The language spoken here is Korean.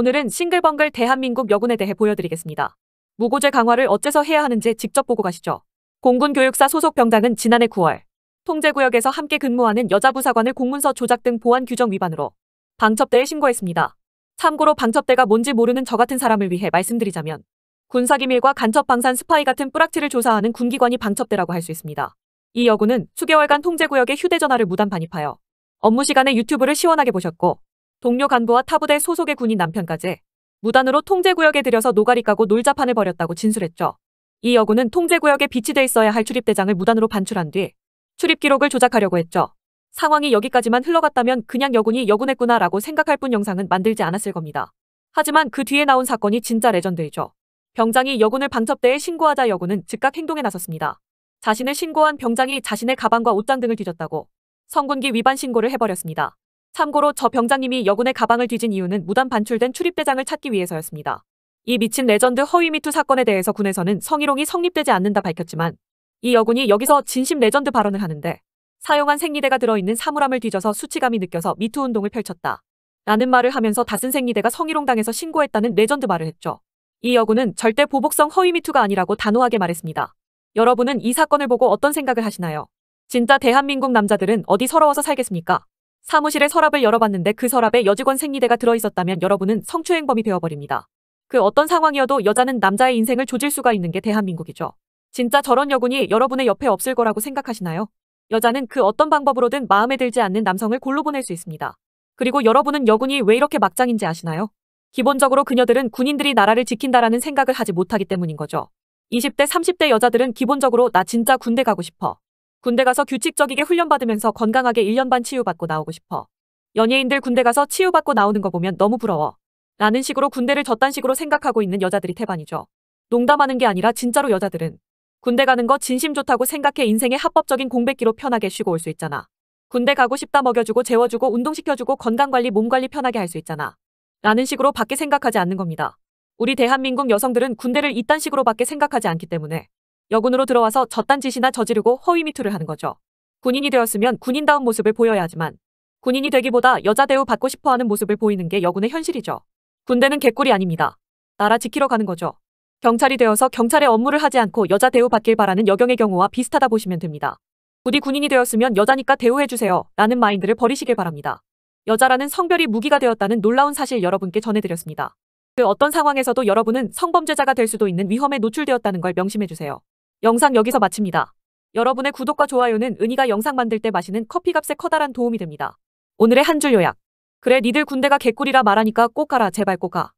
오늘은 싱글벙글 대한민국 여군에 대해 보여드리겠습니다. 무고죄 강화를 어째서 해야 하는지 직접 보고 가시죠. 공군교육사 소속 병장은 지난해 9월 통제구역에서 함께 근무하는 여자부사관을 공문서 조작 등 보안 규정 위반으로 방첩대에 신고했습니다. 참고로 방첩대가 뭔지 모르는 저 같은 사람을 위해 말씀드리자면 군사기밀과 간첩방산 스파이 같은 뿌락치를 조사하는 군기관이 방첩대라고 할 수 있습니다. 이 여군은 수개월간 통제구역에 휴대전화를 무단 반입하여 업무 시간에 유튜브를 시원하게 보셨고 동료 간부와 타부대 소속의 군인 남편까지 무단으로 통제구역에 들여서 노가리 까고 놀자판을 벌였다고 진술했죠. 이 여군은 통제구역에 비치돼 있어야 할 출입대장을 무단으로 반출한 뒤 출입 기록을 조작하려고 했죠. 상황이 여기까지만 흘러갔다면 그냥 여군이 여군했구나라고 생각할 뿐 영상은 만들지 않았을 겁니다. 하지만 그 뒤에 나온 사건이 진짜 레전드이죠. 병장이 여군을 방첩대에 신고하자 여군은 즉각 행동에 나섰습니다. 자신을 신고한 병장이 자신의 가방과 옷장 등을 뒤졌다고 성군기 위반 신고를 해버렸습니다. 참고로 저 병장님이 여군의 가방을 뒤진 이유는 무단 반출된 출입대장을 찾기 위해서였습니다. 이 미친 레전드 허위 미투 사건에 대해서 군에서는 성희롱이 성립되지 않는다 밝혔지만 이 여군이 여기서 진심 레전드 발언을 하는데 사용한 생리대가 들어있는 사물함을 뒤져서 수치감이 느껴서 미투 운동을 펼쳤다. 라는 말을 하면서 다쓴 생리대가 성희롱당해서 신고했다는 레전드 말을 했죠. 이 여군은 절대 보복성 허위 미투가 아니라고 단호하게 말했습니다. 여러분은 이 사건을 보고 어떤 생각을 하시나요? 진짜 대한민국 남자들은 어디 서러워서 살겠습니까? 사무실의 서랍을 열어봤는데 그 서랍에 여직원 생리대가 들어있었다면 여러분은 성추행범이 되어버립니다. 그 어떤 상황이어도 여자는 남자의 인생을 조질 수가 있는 게 대한민국이죠. 진짜 저런 여군이 여러분의 옆에 없을 거라고 생각하시나요? 여자는 그 어떤 방법으로든 마음에 들지 않는 남성을 골로 보낼 수 있습니다. 그리고 여러분은 여군이 왜 이렇게 막장인지 아시나요? 기본적으로 그녀들은 군인들이 나라를 지킨다라는 생각을 하지 못하기 때문인 거죠. 20대, 30대 여자들은 기본적으로 나 진짜 군대 가고 싶어. 군대 가서 규칙적이게 훈련받으면서 건강하게 1년 반 치유받고 나오고 싶어. 연예인들 군대 가서 치유받고 나오는 거 보면 너무 부러워. 라는 식으로 군대를 저딴 식으로 생각하고 있는 여자들이 태반이죠. 농담하는 게 아니라 진짜로 여자들은 군대 가는 거 진심 좋다고 생각해 인생의 합법적인 공백기로 편하게 쉬고 올 수 있잖아. 군대 가고 싶다 먹여주고 재워주고 운동시켜주고 건강관리 몸관리 편하게 할 수 있잖아. 라는 식으로 밖에 생각하지 않는 겁니다. 우리 대한민국 여성들은 군대를 이딴 식으로 밖에 생각하지 않기 때문에 여군으로 들어와서 젖단 짓이나 저지르고 허위미투를 하는 거죠. 군인이 되었으면 군인다운 모습을 보여야 하지만 군인이 되기보다 여자 대우 받고 싶어하는 모습을 보이는 게 여군의 현실이죠. 군대는 개꿀이 아닙니다. 나라 지키러 가는 거죠. 경찰이 되어서 경찰의 업무를 하지 않고 여자 대우 받길 바라는 여경의 경우와 비슷하다 보시면 됩니다. 부디 군인이 되었으면 여자니까 대우해주세요 라는 마인드를 버리시길 바랍니다. 여자라는 성별이 무기가 되었다는 놀라운 사실 여러분께 전해드렸습니다. 그 어떤 상황에서도 여러분은 성범죄자가 될 수도 있는 위험에 노출되었다는 걸 명심해주세요. 영상 여기서 마칩니다. 여러분의 구독과 좋아요는 은희가 영상 만들 때 마시는 커피값에 커다란 도움이 됩니다. 오늘의 한 줄 요약. 그래 니들 군대가 개꿀이라 말하니까 꼭 가라 제발 꼭 가.